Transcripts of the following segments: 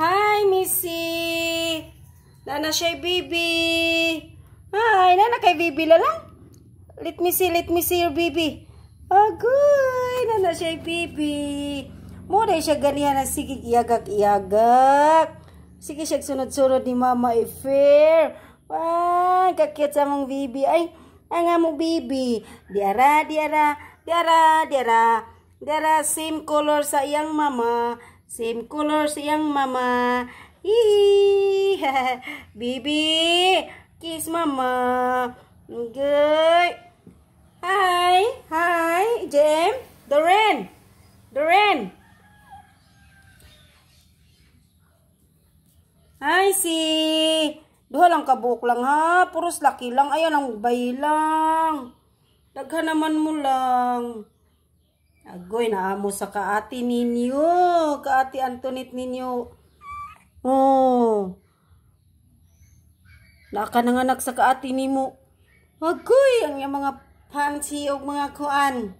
Hi, Missy! Nana siya, baby! Hi, nana kay baby lang. Let me see, let me see your baby. Oh, good! Nana siya, baby! Mura siya ganihan na sige, iyagak-iyagak. Sige siya, sunod-sunod ni Mama Ifer. Wow, kakit sa mong baby. Ay, ang mong baby. Diara, diara, diara, diara. Diara, same color sa iyang mama. Same color siyang mama. Hihi! Bibi! Kiss mama! Good! Hi! Hi! Jem! Doren! Doren! Hi, si! Duha lang kabuk lang ha. Puros laki lang. Ayan ang bay lang. Daghan naman mo lang. Agoy, naamo sa kaati ninyo. Kaati Antonit ninyo. Oh. Naka nanganak sa kaati nimo. Agoy, ang yung mga pansi o mga kuan.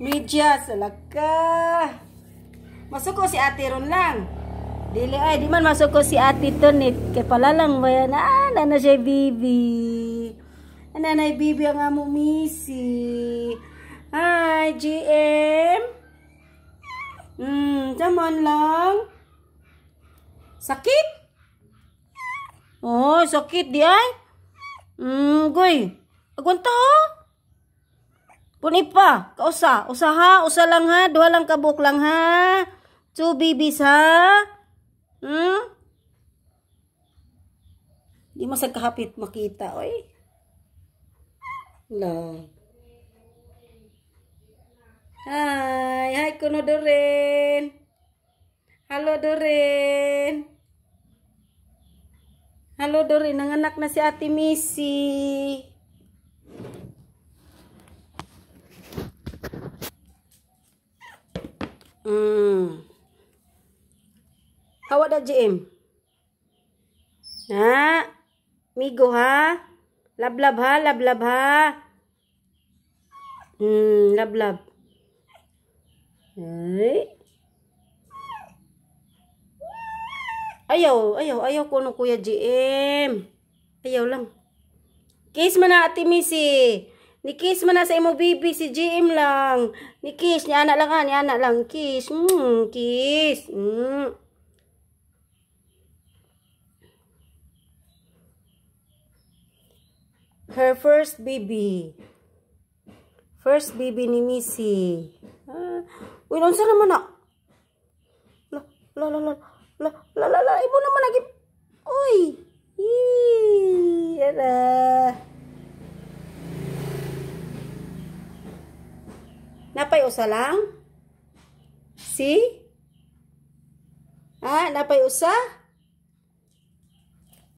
Medyas, alaka. Masok ko si ate ron lang. Dili ay, di man masok ko si ate Tonit. Kaya pala lang ba yan? Ah, nana siya bibi. Nanay bibi ang amo misi. Hi, GM. Hmm, come on lang. Sakit? Oh, sakit di ay. Hmm, goy. Agwanto oh. Puni pa. Kausa. Usa ha. Usa lang ha. Duha lang kabuk lang ha. Two babies ha. Hmm? Di masagkahapit makita. Oy. Love. Hai, hai kuno Doreen. Halo Doreen. Halo Doreen, Ngenak anak na si Ate Missy. Hmm. Awak dah JM. Ha? Migo ha? Lablab ha? Lablab ha? Hmm, lablab. Hey. Ayaw, ayaw, ayaw ko ng Kuya GM. Ayaw lang. Kiss mo na, Ate Missy. Ni-kiss mo na sa imo, bibi Si GM lang. Ni-kiss. Ni anak lang ha. Ni anak lang. Kiss. Mm, kiss. Mm. Her first baby. First baby ni Missy. Ah. Uy, naunsa naman na. Ah. La, la, la, la, la, la, la, la, ibo naman lagi. Uy! Yee! Yara! Napay usa lang? See? Ah, napay usa?